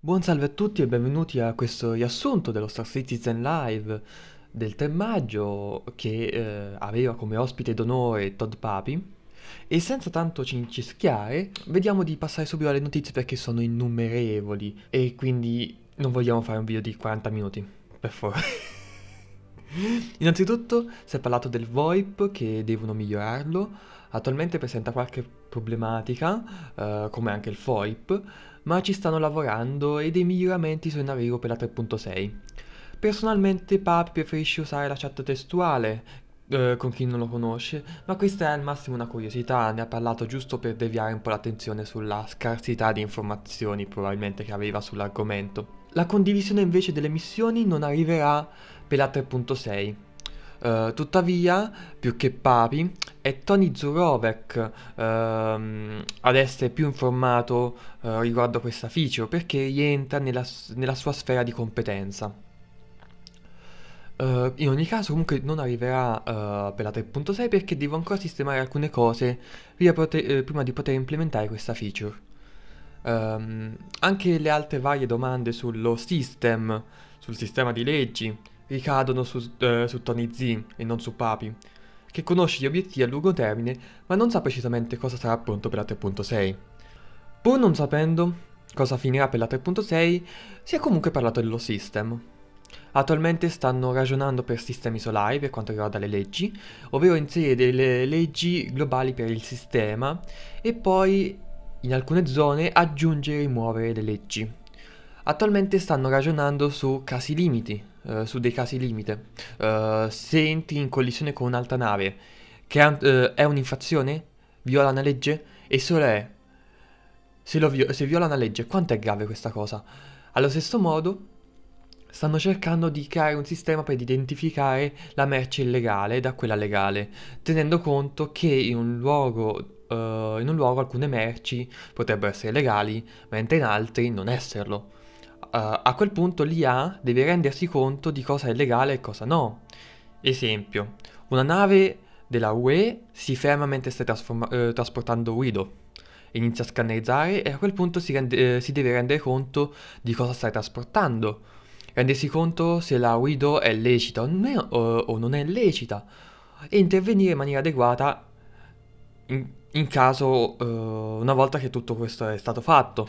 Buon salve a tutti e benvenuti a questo riassunto dello Star Citizen Live del 3 maggio che eh, aveva come ospite d'onore Todd Papi e senza tanto cincischiare vediamo di passare subito alle notizie perché sono innumerevoli e quindi non vogliamo fare un video di 40 minuti, per favore. Innanzitutto si è parlato del VoIP che devono migliorarlo, attualmente presenta qualche problematica eh, come anche il VoIP ma ci stanno lavorando e dei miglioramenti sono in arrivo per la 3.6. Personalmente Papi preferisce usare la chat testuale, eh, con chi non lo conosce, ma questa è al massimo una curiosità, ne ha parlato giusto per deviare un po' l'attenzione sulla scarsità di informazioni probabilmente che aveva sull'argomento. La condivisione invece delle missioni non arriverà per la 3.6, eh, tuttavia, più che papi, è Tony Zurovec uh, ehm, ad essere più informato uh, riguardo a questa feature, perché rientra nella, nella sua sfera di competenza. Uh, in ogni caso comunque non arriverà uh, per la 3.6 perché devo ancora sistemare alcune cose eh, prima di poter implementare questa feature. Um, anche le altre varie domande sullo system, sul sistema di leggi, ricadono su, eh, su Tony Z e non su Papi, che conosce gli obiettivi a lungo termine ma non sa precisamente cosa sarà pronto per la 3.6. Pur non sapendo cosa finirà per la 3.6, si è comunque parlato dello system. Attualmente stanno ragionando per sistemi solari per quanto riguarda le leggi, ovvero inserire delle leggi globali per il sistema e poi in alcune zone aggiungere e rimuovere le leggi. Attualmente stanno ragionando su casi limiti, eh, su dei casi limite. Uh, se entri in collisione con un'altra nave, che uh, è un'infrazione? Viola una legge? E solo è... Se, vi se viola una legge, quanto è grave questa cosa? Allo stesso modo, stanno cercando di creare un sistema per identificare la merce illegale da quella legale, tenendo conto che in un luogo Uh, in un luogo alcune merci potrebbero essere legali, mentre in altri non esserlo. Eh, a quel punto l'IA deve rendersi conto di cosa è legale e cosa no. Esempio, una nave della UE si ferma mentre sta eh, trasportando Guido, inizia a scannerizzare e a quel punto si, rende, eh, si deve rendere conto di cosa stai trasportando, rendersi conto se la Guido è lecita o non è, o, o non è lecita e intervenire in maniera adeguata in, in caso eh, una volta che tutto questo è stato fatto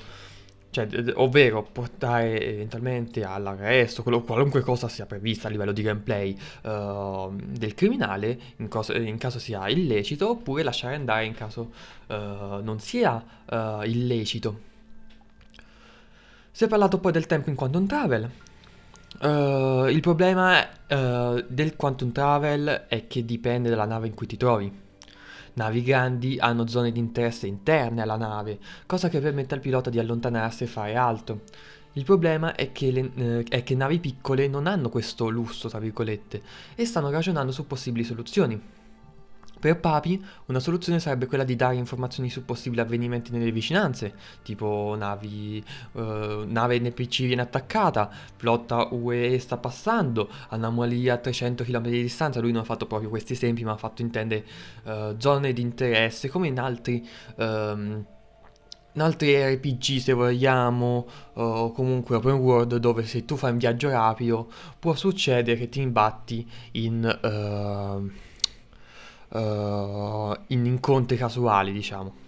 cioè, ovvero portare eventualmente all'arresto, quello, qualunque cosa sia prevista a livello di gameplay uh, del criminale, in, cosa, in, caso sia illecito, oppure lasciare andare in caso uh, non sia uh, illecito. Si è parlato poi del tempo in quantum travel. Eh, il problema del quantum travel è che dipende dalla nave in cui ti trovi. Navi grandi hanno zone di interesse interne alla nave, cosa che permette al pilota di allontanarsi e fare alto. Il problema è che, le, eh, è che navi piccole non hanno questo lusso, tra virgolette, e stanno ragionando su possibili soluzioni. Per Papi una soluzione sarebbe quella di dare informazioni su possibili avvenimenti nelle vicinanze, tipo navi, eh, nave NPC viene attaccata, flotta UE sta passando, anomalia a 300 km di distanza, lui non ha fatto proprio questi esempi ma ha fatto intendere eh, zone di interesse come in altri... Ehm, in altri RPG se vogliamo eh, o comunque open world dove se tu fai un viaggio rapido può succedere che ti imbatti in uh, uh, in incontri casuali, diciamo.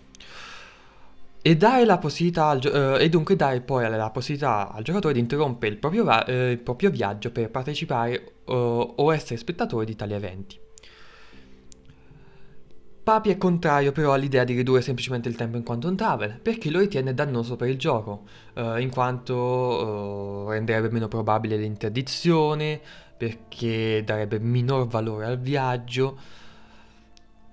E, al, uh, e, dunque dai poi la possibilità al giocatore di interrompere il proprio, uh, il proprio viaggio per partecipare uh, o essere spettatore di tali eventi. Papi è contrario però all'idea di ridurre semplicemente il tempo in quanto un travel, perché lo ritiene dannoso per il gioco, in quanto renderebbe meno probabile l'interdizione, perché darebbe minor valore al viaggio,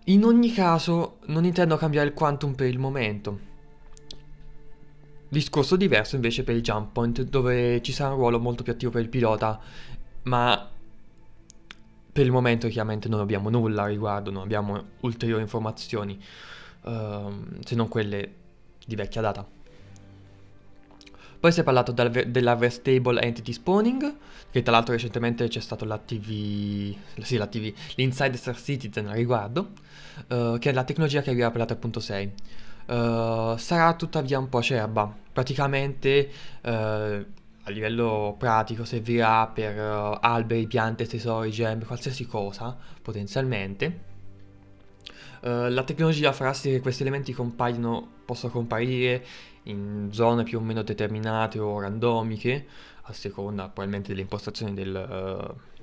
in ogni caso non intendo cambiare il quantum per il momento. Discorso diverso invece per il jump point dove ci sarà un ruolo molto più attivo per il pilota, ma per il momento chiaramente non abbiamo nulla a riguardo, non abbiamo ulteriori informazioni, uh, se non quelle di vecchia data. Poi si è parlato della Restable Entity Spawning, che tra l'altro recentemente c'è stato la TV, sì, la TV, l'Inside Star Citizen a riguardo, uh, che è la tecnologia che arriva per la 3.6. Uh, sarà tuttavia un po' acerba, praticamente uh, a livello pratico servirà per eh, alberi, piante, tesori, gemme, qualsiasi cosa potenzialmente. la tecnologia farà sì che questi elementi compaiano possa comparire in zone più o meno determinate o randomiche, a seconda probabilmente delle impostazioni del, uh,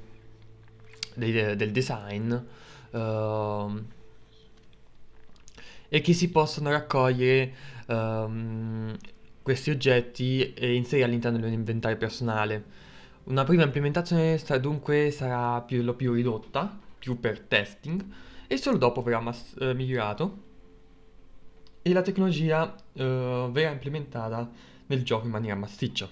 eh, del, del design, uh, e che si possono raccogliere um, questi oggetti e inserire all'interno dell'inventario personale. Una prima implementazione sarà dunque sarà più, più ridotta, più per testing, e solo dopo verrà eh, migliorato e la tecnologia eh, verrà implementata nel gioco in maniera massiccia.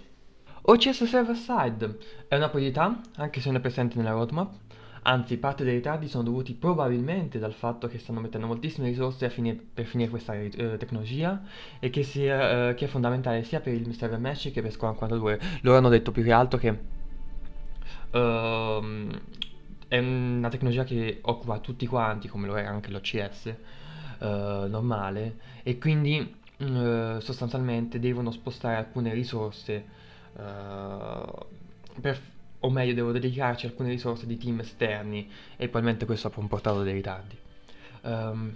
OCS Server Side è una priorità, anche se non è presente nella roadmap, anzi parte dei ritardi sono dovuti probabilmente dal fatto che stanno mettendo moltissime risorse finire, per finire questa eh, tecnologia e che, sia, eh, che, è fondamentale sia per il server mesh che per Squadron 42. Loro hanno detto più che altro che uh, è una tecnologia che occupa tutti quanti, come lo è anche l'OCS, eh, normale e quindi mm, eh, sostanzialmente devono spostare alcune risorse eh, per, o meglio devo dedicarci alcune risorse di team esterni e probabilmente questo ha comportato dei ritardi um,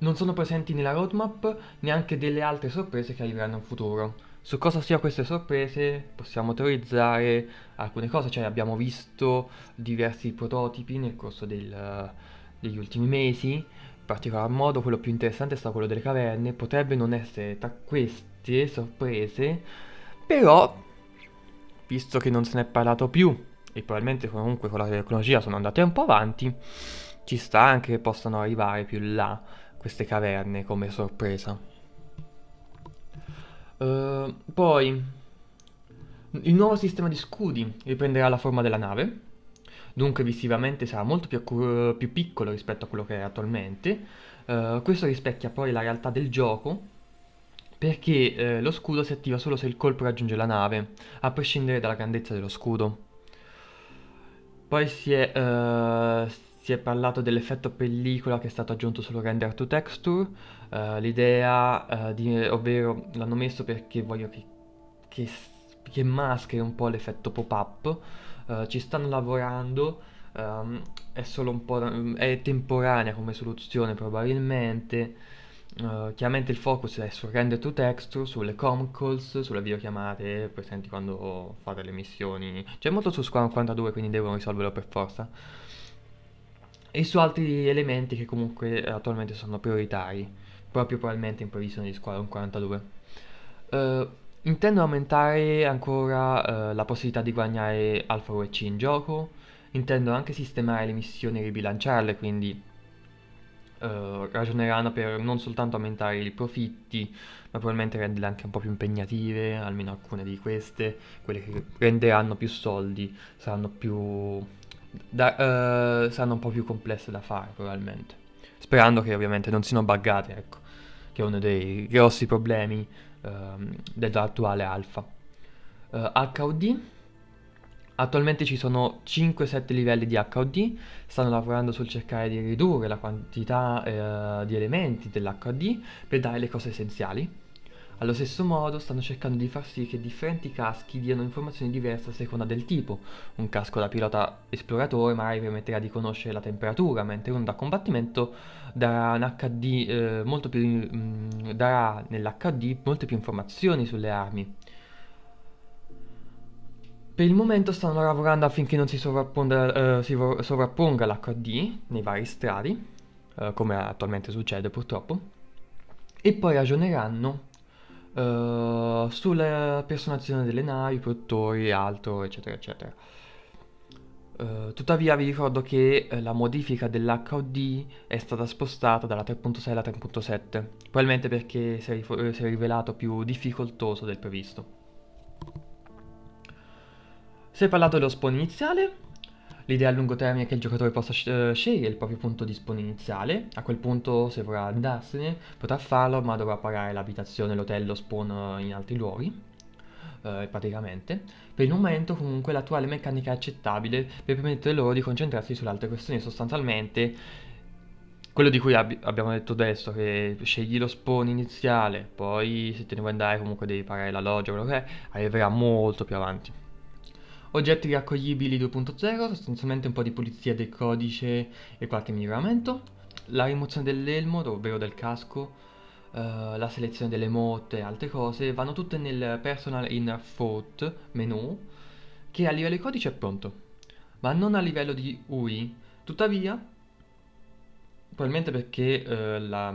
non sono presenti nella roadmap neanche delle altre sorprese che arriveranno in futuro. Su cosa siano queste sorprese possiamo teorizzare alcune cose, cioè abbiamo visto diversi prototipi nel corso del, degli ultimi mesi, particolar modo quello più interessante sarà quello delle caverne, potrebbe non essere tra queste sorprese, però visto che non se ne è parlato più e probabilmente comunque con la tecnologia sono andate un po' avanti, ci sta anche che possano arrivare più là queste caverne come sorpresa. Uh, poi il nuovo sistema di scudi riprenderà la forma della nave dunque visivamente sarà molto più, più piccolo rispetto a quello che è attualmente. Uh, questo rispecchia poi la realtà del gioco perché uh, lo scudo si attiva solo se il colpo raggiunge la nave, a prescindere dalla grandezza dello scudo. Poi si è, uh, si è parlato dell'effetto pellicola che è stato aggiunto solo Render to Texture, l'idea, ovvero l'hanno messo perché voglio che, che, che mascheri un po' l'effetto pop-up, eh, ci stanno lavorando, um, è solo un po' mm, è temporanea come soluzione probabilmente. Uh, chiaramente il focus è su render to texture, sulle com calls, sulle videochiamate presenti quando fate le missioni. C'è molto su Squadron 42, quindi devono risolverlo per forza. E su altri elementi che comunque eh, attualmente sono prioritari, proprio probabilmente in previsione di Squadron 42. Uh, Intendo aumentare ancora eh, la possibilità di guadagnare alfa UEC in gioco, intendo anche sistemare le missioni e ribilanciarle, quindi eh, ragioneranno per non soltanto aumentare i profitti, ma probabilmente renderle anche un po' più impegnative, almeno alcune di queste, quelle che renderanno più soldi, saranno più... Da, eh, saranno un po' più complesse da fare probabilmente, sperando che ovviamente non siano buggate, ecco che è uno dei grossi problemi ehm, dell'attuale alfa. Eh, HOD, attualmente ci sono 5-7 livelli di HOD, stanno lavorando sul cercare di ridurre la quantità eh, di elementi dell'HOD per dare le cose essenziali. Allo stesso modo stanno cercando di far sì che differenti caschi diano informazioni diverse a seconda del tipo. Un casco da pilota esploratore magari permetterà di conoscere la temperatura, mentre uno da combattimento darà, un HD, eh, molto più, mh, mm, darà nell'HD molte più informazioni sulle armi. Per il momento stanno lavorando affinché non si sovrapponga, eh, si sovrapponga l'HD nei vari strati, eh, come attualmente succede purtroppo, e poi ragioneranno eh, sulla personalizzazione delle navi, produttori, altro, eccetera, eccetera. Uh, tuttavia vi ricordo che uh, la modifica dell'HOD è stata spostata dalla 3.6 alla 3.7, probabilmente perché si è, si è, rivelato più difficoltoso del previsto. Si è parlato dello spawn iniziale, L'idea a lungo termine è che il giocatore possa eh, scegliere il proprio punto di spawn iniziale, a quel punto se vorrà andarsene potrà farlo ma dovrà pagare l'abitazione, l'hotel, lo spawn eh, in altri luoghi. Eh, praticamente, per il momento comunque l'attuale meccanica è accettabile per permettere loro di concentrarsi sulle altre questioni, sostanzialmente quello di cui ab abbiamo detto adesso, che scegli lo spawn iniziale, poi se te ne vuoi andare comunque devi pagare la loggia, quello che è, arriverà molto più avanti. Oggetti raccoglibili 2.0, sostanzialmente un po' di pulizia del codice e qualche miglioramento. La rimozione dell'elmo, ovvero del casco, uh, la selezione delle motte e altre cose, vanno tutte nel Personal Inner Thought menu, che a livello di codice è pronto, ma non a livello di UI. Tuttavia, probabilmente perché uh, la,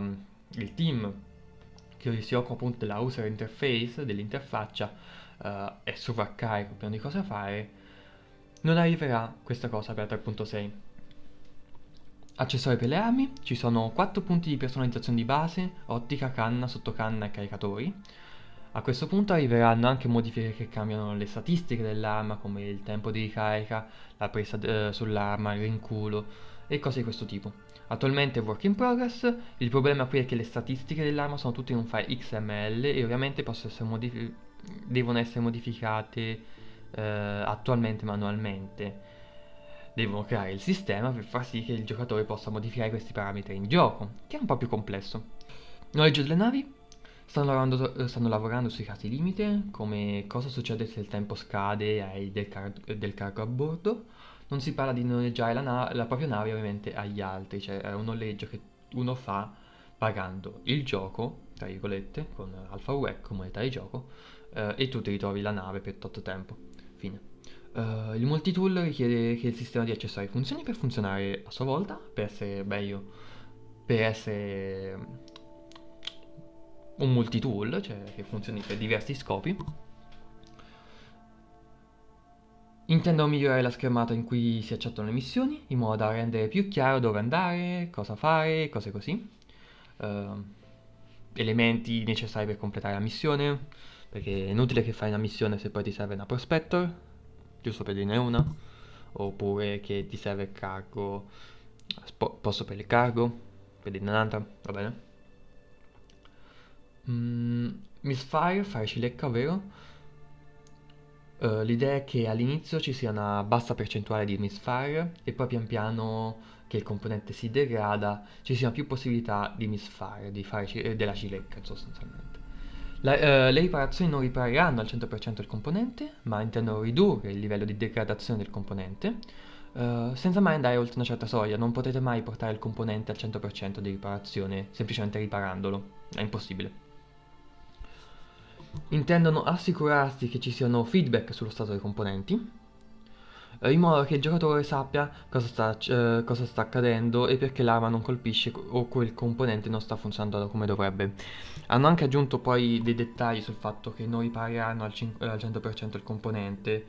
il team che si occupa appunto della user interface, dell'interfaccia, uh, è sovraccarico, pieno di cose da fare, non arriverà questa cosa per 3.6. Accessori per le armi, ci sono 4 punti di personalizzazione di base, ottica, canna, sottocanna e caricatori. A questo punto arriveranno anche modifiche che cambiano le statistiche dell'arma, come il tempo di ricarica, la presa eh, sull'arma, il rinculo e cose di questo tipo. Attualmente è work in progress, il problema qui è che le statistiche dell'arma sono tutte in un file XML e ovviamente essere devono essere modificate eh, attualmente manualmente. Devono creare il sistema per far sì che il giocatore possa modificare questi parametri in gioco, che è un po' più complesso. Noleggio delle navi? Stanno lavorando, eh, stanno lavorando, sui casi limite, come cosa succede se il tempo scade e hai del, car del cargo a bordo, non si parla di noleggiare la, na- la propria nave ovviamente agli altri, cioè è un noleggio che uno fa pagando il gioco, tra virgolette, con AlphaWeb, moneta di gioco, eh, e tu ti ritrovi la nave per tot tempo. Fine. Uh, il multitool richiede che il sistema di accessori funzioni per funzionare a sua volta, per essere meglio, per essere mm, un multitool, cioè che funzioni per diversi scopi. Intendo migliorare la schermata in cui si accettano le missioni, in modo da rendere più chiaro dove andare, cosa fare, cose così. Uh, elementi necessari per completare la missione, perché è inutile che fai una missione se poi ti serve una prospector, giusto per dirne una, oppure che ti serve il cargo, posto per il cargo, per dirne un'altra, va bene? Mm, misfire, fare cilecca, ovvero... Eh, l'idea è che all'inizio ci sia una bassa percentuale di misfire e poi pian piano che il componente si degrada ci sia più possibilità di misfire, di fare ci- eh, della cilecca sostanzialmente. La, uh, le riparazioni non ripareranno al 100% il componente, ma intendono ridurre il livello di degradazione del componente, uh, senza mai andare oltre una certa soglia, non potete mai portare il componente al 100% di riparazione semplicemente riparandolo, è impossibile intendono assicurarsi che ci siano feedback sullo stato dei componenti, eh, in modo che il giocatore sappia cosa sta, eh, cosa sta accadendo e perché l'arma non colpisce o quel componente non sta funzionando come dovrebbe. Hanno anche aggiunto poi dei dettagli sul fatto che non ripareranno al, al, 100% il componente.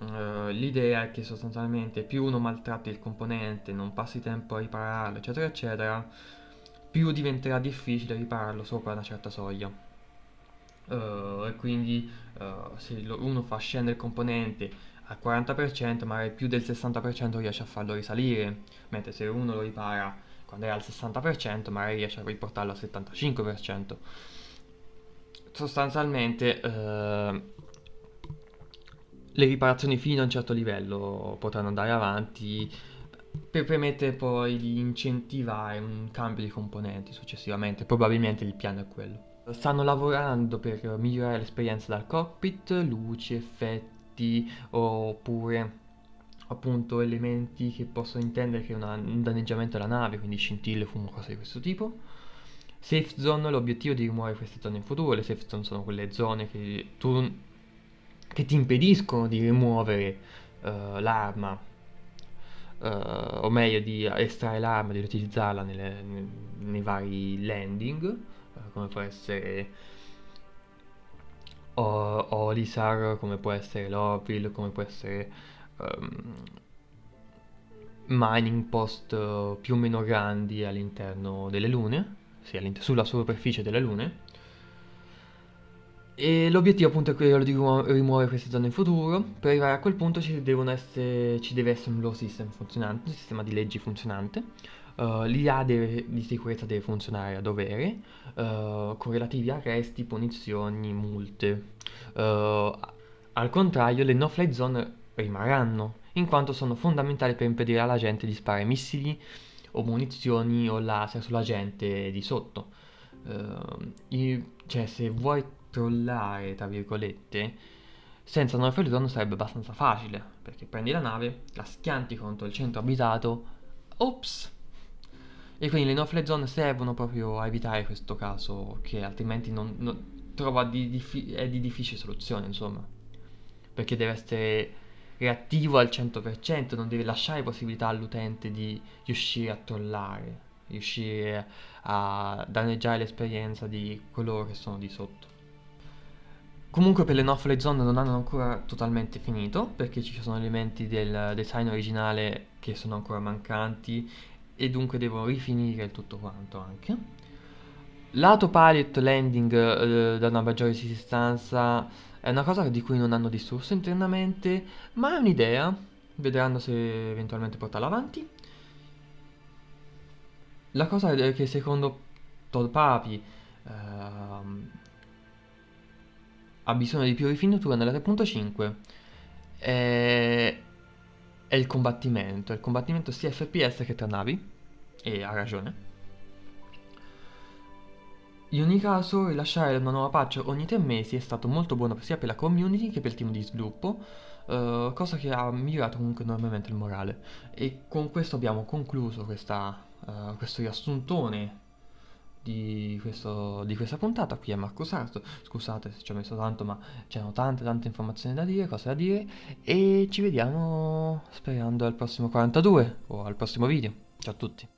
Eh, l'idea è che sostanzialmente più uno maltratti il componente, non passi tempo a ripararlo, eccetera, eccetera, più diventerà difficile ripararlo sopra una certa soglia uh, e quindi uh, se uno fa scendere il componente al 40% magari più del 60% riesce a farlo risalire mentre se uno lo ripara quando è al 60% magari riesce a riportarlo al 75% sostanzialmente uh, le riparazioni fino a un certo livello potranno andare avanti per permettere poi di incentivare un cambio di componenti successivamente, probabilmente il piano è quello. Stanno lavorando per migliorare l'esperienza dal cockpit, luci, effetti oppure appunto elementi che possono intendere che è un danneggiamento alla nave, quindi scintille, fumo, cose di questo tipo. Safe zone, l'obiettivo è di rimuovere queste zone in futuro, le safe zone sono quelle zone che, tu, che ti impediscono di rimuovere uh, l'arma, uh, o meglio di estrarre l'arma, di utilizzarla nelle, nei, nei vari landing come può essere o- Olisar, come può essere Lorville, come può essere um, mining post più o meno grandi all'interno delle lune, sì, sulla superficie delle lune. E l'obiettivo appunto è quello di rimuovere queste zone in futuro. Per arrivare a quel punto ci, essere, ci deve essere un law system funzionante, un sistema di leggi funzionante Uh, eh, L'IA di sicurezza deve funzionare a dovere, uh, con relativi arresti, punizioni, multe. Uh, al contrario, le no-fly zone rimarranno, in quanto sono fondamentali per impedire alla gente di sparare missili o munizioni o laser sulla gente di sotto. Io, cioè, se vuoi trollare, tra virgolette, senza no una zone sarebbe abbastanza facile, perché prendi la nave, la schianti contro il centro abitato, ops, e quindi le no fly zone servono proprio a evitare questo caso che altrimenti non, non trova di, di, è di difficile soluzione, insomma. Perché deve essere reattivo al 100%, non deve lasciare possibilità all'utente di riuscire a trollare, riuscire a danneggiare l'esperienza di coloro che sono di sotto. Comunque per le no-fly Zone non hanno ancora totalmente finito perché ci sono elementi del design originale che sono ancora mancanti e dunque devo rifinire tutto quanto anche lato pallet landing eh, da una maggiore resistenza è una cosa di cui non hanno discusso internamente ma è un'idea vedranno se eventualmente portarla avanti la cosa è che secondo Tolpapi ehm, ha bisogno di più rifinitura nella 3.5 eh, è il combattimento, il combattimento sia FPS che tra navi, e ha ragione. In ogni caso, rilasciare una nuova patch ogni tre mesi è stato molto buono sia per la community che per il team di sviluppo, eh, cosa che ha migliorato comunque enormemente il morale. E con questo abbiamo concluso questa, eh, questo riassuntone di, questo, di questa puntata. Qui è Marco Sarto. Scusate se ci ho messo tanto, ma c'erano tante, tante informazioni da dire, cose da dire. E ci vediamo sperando al prossimo 42 o al prossimo video. Ciao a tutti.